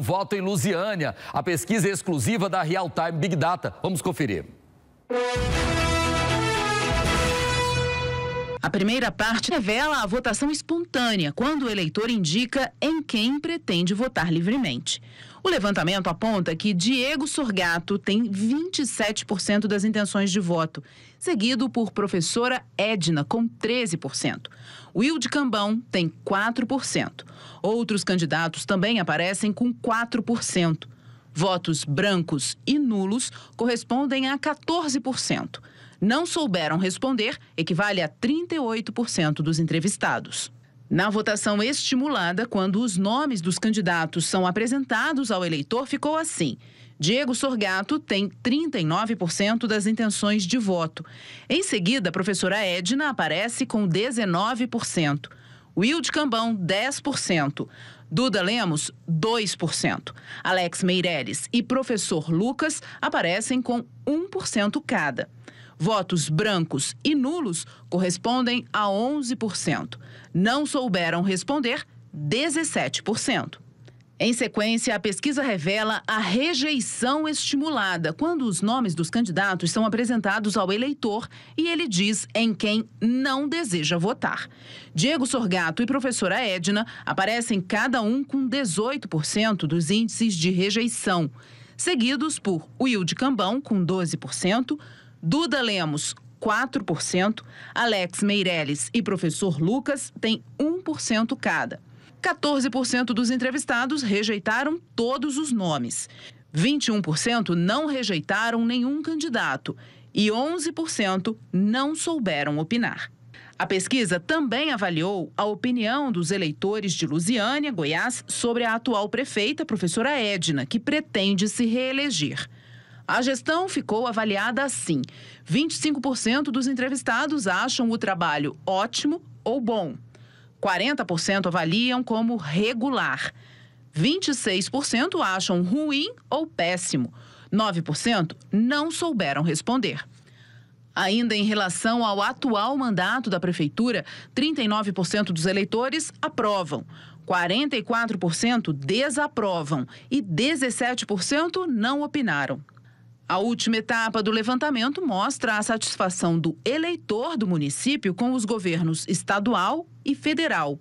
voto em Lusiânia, a pesquisa é exclusiva da Real Time Big Data. Vamos conferir. A primeira parte revela a votação espontânea, quando o eleitor indica em quem pretende votar livremente. O levantamento aponta que Diego Sorgato tem 27% das intenções de voto, seguido por professora Edna, com 13%. Will de Cambão tem 4%. Outros candidatos também aparecem com 4%. Votos brancos e nulos correspondem a 14%. Não souberam responder equivale a 38% dos entrevistados. Na votação estimulada, quando os nomes dos candidatos são apresentados ao eleitor, ficou assim. Diego Sorgato tem 39% das intenções de voto. Em seguida, a professora Edna aparece com 19%. Wilde Cambão, 10%. Duda Lemos, 2%. Alex Meireles e professor Lucas aparecem com 1% cada. Votos brancos e nulos correspondem a 11%. Não souberam responder 17%. Em sequência, a pesquisa revela a rejeição estimulada quando os nomes dos candidatos são apresentados ao eleitor e ele diz em quem não deseja votar. Diego Sorgato e professora Edna aparecem cada um com 18% dos índices de rejeição, seguidos por Wilde Cambão, com 12%. Duda Lemos, 4%, Alex Meirelles e professor Lucas têm 1% cada. 14% dos entrevistados rejeitaram todos os nomes. 21% não rejeitaram nenhum candidato e 11% não souberam opinar. A pesquisa também avaliou a opinião dos eleitores de Lusiânia, Goiás, sobre a atual prefeita, professora Edna, que pretende se reeleger. A gestão ficou avaliada assim: 25% dos entrevistados acham o trabalho ótimo ou bom, 40% avaliam como regular, 26% acham ruim ou péssimo, 9% não souberam responder. Ainda em relação ao atual mandato da prefeitura, 39% dos eleitores aprovam, 44% desaprovam e 17% não opinaram. A última etapa do levantamento mostra a satisfação do eleitor do município com os governos estadual e federal.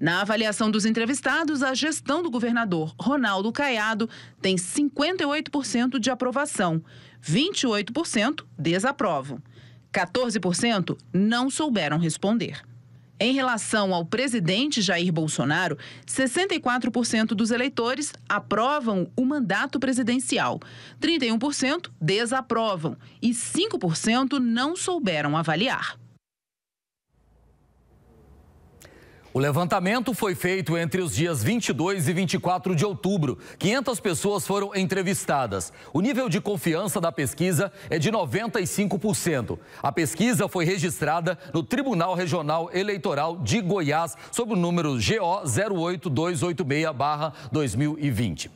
Na avaliação dos entrevistados, a gestão do governador Ronaldo Caiado tem 58% de aprovação, 28% desaprovam. 14% não souberam responder. Em relação ao presidente Jair Bolsonaro, 64% dos eleitores aprovam o mandato presidencial, 31% desaprovam e 5% não souberam avaliar. O levantamento foi feito entre os dias 22 e 24 de outubro. 500 pessoas foram entrevistadas. O nível de confiança da pesquisa é de 95%. A pesquisa foi registrada no Tribunal Regional Eleitoral de Goiás, sob o número GO 08286-2020.